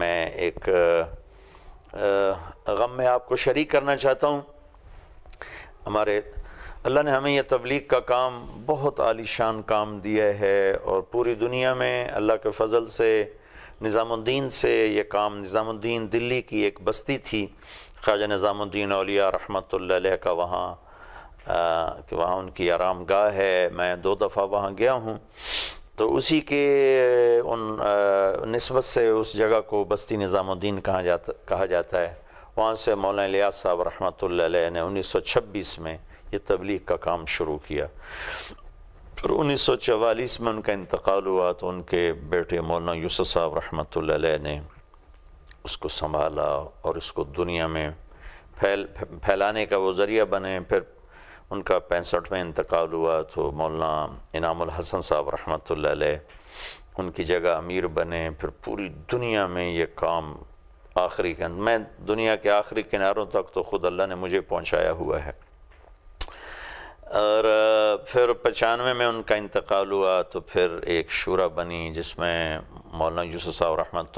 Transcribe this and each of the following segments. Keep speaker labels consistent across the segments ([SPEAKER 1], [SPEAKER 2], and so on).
[SPEAKER 1] मैं एक गम में आपको शरीक करना चाहता हूँ हमारे अल्लाह ने हमें यह तबलीग का काम बहुत आलीशान काम दिया है और पूरी दुनिया में अल्लाह के फजल से निज़ामुद्दीन से ये काम निज़ामुद्दीन दिल्ली की एक बस्ती थी ख्वाजा निज़ामुद्दीन अलिया रहमत का वहाँ कि वहाँ उनकी आराम गाह है मैं दो दफ़ा वहाँ गया हूँ तो उसी के उन नस्बत से उस जगह को बस्ती निज़ामुद्दीन कहा जाता कहा जाता है वहाँ से मौलाना लिया साहब रहमत ने उन्नीस सौ छब्बीस में ये तबलीग का काम शुरू किया फिर उन्नीस सौ चवालीस में उनका इंतकाल हुआ तो उनके बेटे मौलाना यूसुफ साहब रहमत ने उसको संभाला और इसको दुनिया में फैल फैलाने का वो ज़रिया बने फिर उनका पैंसठवें इंतकाल हुआ तो मौलाना इनाम हसन साहब रहमत उनकी जगह अमीर बने फिर पूरी दुनिया में ये काम आखिरी कन मैं दुनिया के आखिरी किनारों तक तो ख़ुद अल्लाह ने मुझे पहुंचाया हुआ है और फिर पचानवे में उनका इंतकाल हुआ तो फिर एक शुरा बनी जिसमें मौलाना यूसुफ साहब रहमत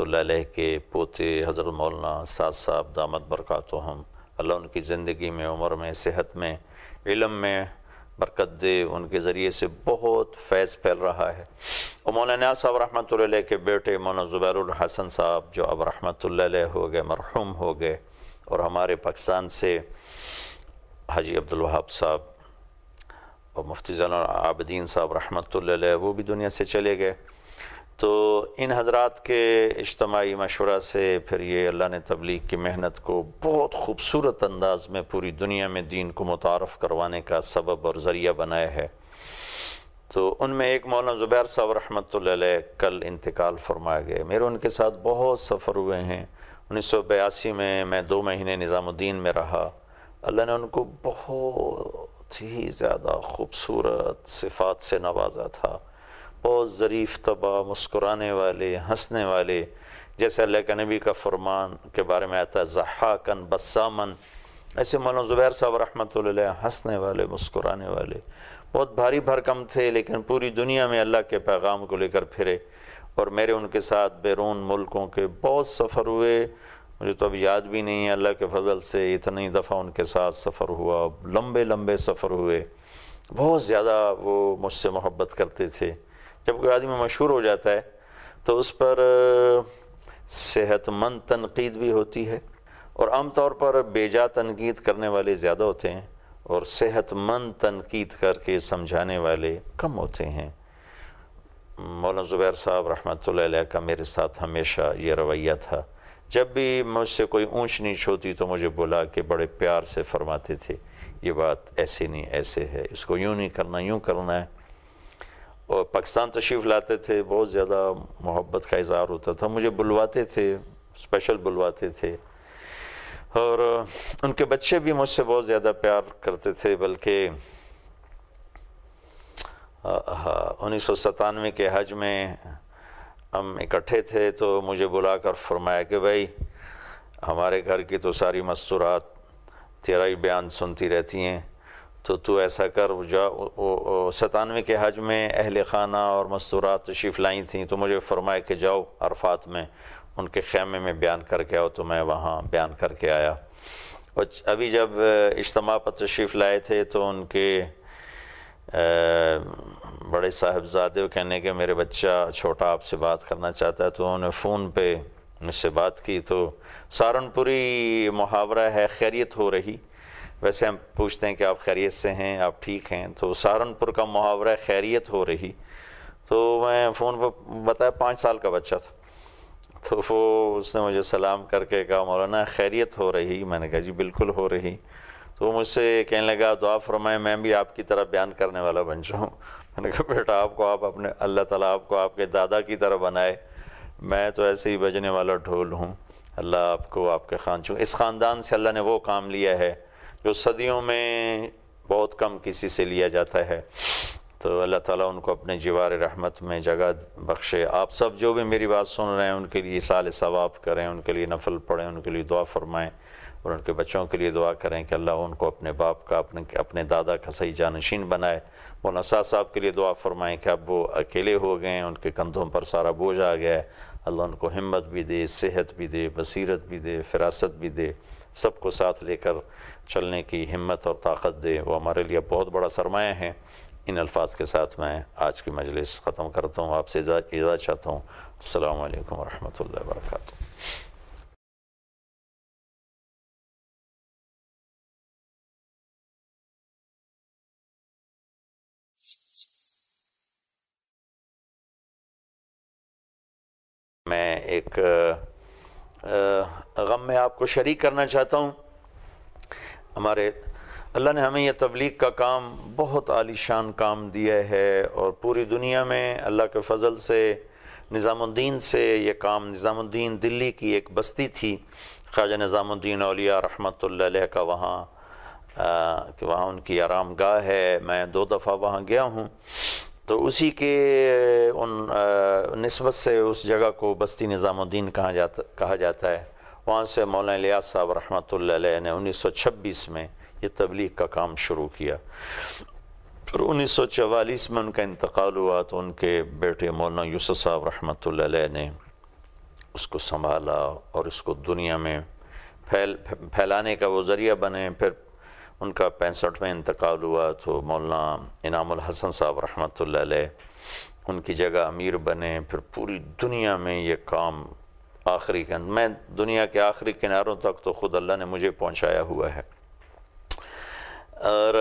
[SPEAKER 1] के पोते हज़रत मौलाना साद साहब दामद बरक़ात हम अल्लाह उनकी ज़िंदगी में उम्र में सेहत में इलम में बरकत दे उनके ज़रिए से बहुत फैज़ फैल रहा है और मौलाना साहब रहमत के बेटे ज़ुबैर ज़ुबैरहसन साहब जो अब रहमत हो गए मरहूम हो गए और हमारे पाकिस्तान से हाजी अब्दुलवाहाब साहब और मुफ्ती आबदीन साहब रहमत वो भी दुनिया से चले गए तो इन हजरात के इज्तमाही मशवरा से फिर ये अल्लाह ने तबलीग की मेहनत को बहुत खूबसूरत अंदाज में पूरी दुनिया में दीन को मुतारफ़ करवाने का सबब और ज़रिया बनाया है तो उनमें एक मौलाना ज़ुबैर साहब रहमत कल इंतकाल फरमाए गए मेरे उनके साथ बहुत सफ़र हुए हैं उन्नीस सौ बयासी में मैं दो महीने निज़ामुद्दीन में रहा अल्लाह ने उनको बहुत ही ज़्यादा खूबसूरत सिफात से नवाजा था बहुत ज़रीफ़ तबा मुस्कुराने वाले हंसने वाले जैसे अल्लाह के नबी का फरमान के बारे में आता है जहाकन बसामन ऐसे मौलाना ज़ुबैर साहब रहमत हंसने वाले मुस्कुराने वाले बहुत भारी भरकम थे लेकिन पूरी दुनिया में अल्लाह के पैगाम को लेकर फिरे और मेरे उनके साथ बैरून मुल्कों के बहुत सफ़र हुए मुझे तो अब याद भी नहीं है अल्लाह के फजल से इतनी दफ़ा उनके साथ सफ़र हुआ लंबे लंबे सफ़र हुए बहुत ज़्यादा वो मुझसे मोहब्बत करते थे जब कोई आदमी मशहूर हो जाता है तो उस पर सेहतमंद तनकीद भी होती है और आम तौर पर बेजा तनकीद करने वाले ज़्यादा होते हैं और सेहतमंद तनकीद करके समझाने वाले कम होते हैं मौलाना ज़ुबैर साहब रहमत का मेरे साथ हमेशा ये रवैया था जब भी मुझसे कोई ऊँच नीच होती तो मुझे बुला के बड़े प्यार से फरमाते थे ये बात ऐसे नहीं ऐसे है इसको यूँ नहीं करना यूँ करना है और पाकिस्तान तशरीफ़ लाते थे बहुत ज़्यादा मोहब्बत का इजहार होता था मुझे बुलवाते थे स्पेशल बुलवाते थे और उनके बच्चे भी मुझसे बहुत ज़्यादा प्यार करते थे बल्कि उन्नीस सौ सतानवे के हज में हम इकट्ठे थे तो मुझे बुलाकर फरमाया कि भाई हमारे घर की तो सारी मस्तूरात तेरा ही बयान सुनती रहती हैं तो तू ऐसा कर जाओ सतानवे के हज में अहल खाना और मस्तूरात तशीफ़ लाई थी तो मुझे फरमाए कि जाओ अरफात में उनके खेमे में बयान करके आओ तो मैं वहाँ बयान करके आया और अभी जब इज्तम पर तशरीफ़ लाए थे तो उनके बड़े साहबजादे कहने के मेरे बच्चा छोटा आपसे बात करना चाहता है तो उन्होंने फ़ोन पे मुझसे बात की तो सहारनपुरी मुहावरा है खैरियत हो रही वैसे हम पूछते हैं कि आप खैरियत से हैं आप ठीक हैं तो सहारनपुर का मुहावरा खैरियत हो रही तो मैं फ़ोन पर बताया पाँच साल का बच्चा था तो वो उसने मुझे सलाम करके कहा मौलाना खैरियत हो रही मैंने कहा जी बिल्कुल हो रही तो मुझसे कहने लगा दुआ फरमाएँ मैं भी आपकी तरह बयान करने वाला बन जाऊँ मैंने कहा बेटा आपको आप अपने अल्लाह ताला आपको आपके दादा की तरह बनाए मैं तो ऐसे ही बजने वाला ढोल हूँ अल्लाह आपको आपके खान चूँ इस ख़ानदान से अल्लाह ने वो काम लिया है जो सदियों में बहुत कम किसी से लिया जाता है तो अल्लाह ताला उनको अपने जीवार रहमत में जगह बख्शे आप सब जो भी मेरी बात सुन रहे हैं उनके लिए साल सवाब करें उनके लिए नफल पढ़ें उनके लिए दुआ फरमाएँ और उनके बच्चों के लिए दुआ करें कि अल्लाह उनको अपने बाप का अपने अपने दादा का सही जानशीन बनाए वो नसा साहब के लिए दुआ फरमाएँ कि अब वो अकेले हो गए हैं उनके कंधों पर सारा बोझ आ गया है अल्लाह उनको हिम्मत भी दे सेहत भी दे बसीरत भी दे फिरासत भी दे सबको साथ लेकर चलने की हिम्मत और ताकत दे वो हमारे लिए बहुत बड़ा सरमाया है इन अल्फाज के साथ मैं आज की मजलिस ख़त्म करता हूँ आपसे इजाज़त चाहता हूँ अल्लाम वरहमत ला वर्का मैं एक गम में आपको शरीक करना चाहता हूँ हमारे अल्लाह ने हमें यह तबलीग का काम बहुत आलीशान काम दिया है और पूरी दुनिया में अल्लाह के फजल से निज़ामुद्दीन से ये काम निज़ामुद्दीन दिल्ली की एक बस्ती थी ख्वाजा निज़ामुद्दीन अलिया रहमत का वहाँ कि वहाँ उनकी आराम गाह है मैं दो दफ़ा वहाँ गया हूँ तो उसी के उन नस्बत से उस जगह को बस्ती निज़ामुद्दीन कहा जाता कहा जाता है वहाँ से मौलाना लिया साहब रहमत ने उन्नीस सौ छब्बीस में ये तबलीग का काम शुरू किया फिर उन्नीस सौ चवालीस में उनका इंतकाल हुआ तो उनके बेटे मौलाना यूसुफ साहब रहमत ने उसको संभाला और उसको दुनिया में फैल फैलाने का वो ज़रिया बने फिर उनका पैंसठ में इंतकाल हुआ तो मौलाना इनामुल हसन साहब रहमत उनकी जगह अमीर बने फिर पूरी दुनिया में ये काम आखिरी गंद मैं दुनिया के आखिरी किनारों तक तो ख़ुद अल्लाह ने मुझे पहुँचाया हुआ है और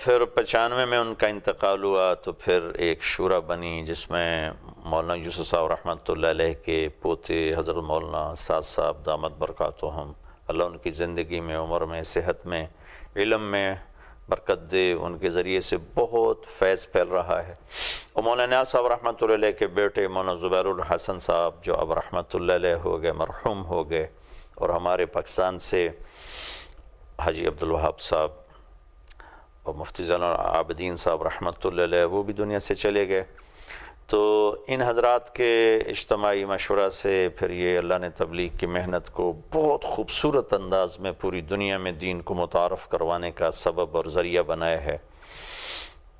[SPEAKER 1] फिर पचानवे में उनका इंतकाल हुआ तो फिर एक शुरा बनी जिसमें मौलाना यूसु साहब रहमत के पोते हज़रत मौलाना साद साहब दामद बरक़ात हम अल्लाह उनकी ज़िंदगी में उम्र में सेहत में इलम में बरकत दे उनके ज़रिए से बहुत फैज़ फैल रहा है और मौलाना साहब रहमत के बेटे मौलाना ज़ुबैर हसन साहब जो अब रहमत हो गए मरहूम हो गए और हमारे पाकिस्तान से हाजी अब्दुलवाहाब साहब और मुफ्ती आबदीन साहब रहमत वो भी दुनिया से चले गए तो इन हजरात के इज्तमाही मशवरा से फिर ये अल्लाह ने तबलीग की मेहनत को बहुत खूबसूरत अंदाज में पूरी दुनिया में दीन को मुतारफ़ करवाने का सबब और ज़रिया बनाया है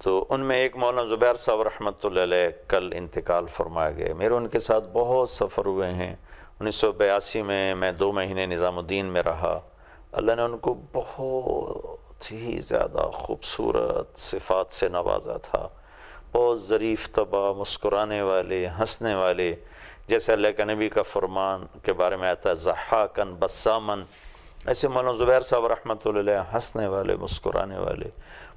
[SPEAKER 1] तो उनमें एक मौलाना ज़ुबैर साहब रहमत कल इंतकाल फरमाए गए मेरे उनके साथ बहुत सफ़र हुए हैं उन्नीस सौ बयासी में मैं दो महीने निज़ामुद्दीन में रहा अल्लाह ने उनको बहुत ही ज़्यादा खूबसूरत सिफात से नवाजा था बहुत ज़रीफ़ तबा मुस्कुराने वाले हंसने वाले जैसे अल्लाह के नबी का फरमान के बारे में आता है जहाकन बसामन ऐसे मौलाना ज़ुबैर साहब रहमत हंसने वाले मुस्कुराने वाले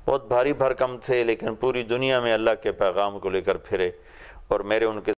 [SPEAKER 1] बहुत भारी भरकम थे लेकिन पूरी दुनिया में अल्लाह के पैगाम को लेकर फिरे और मेरे उनके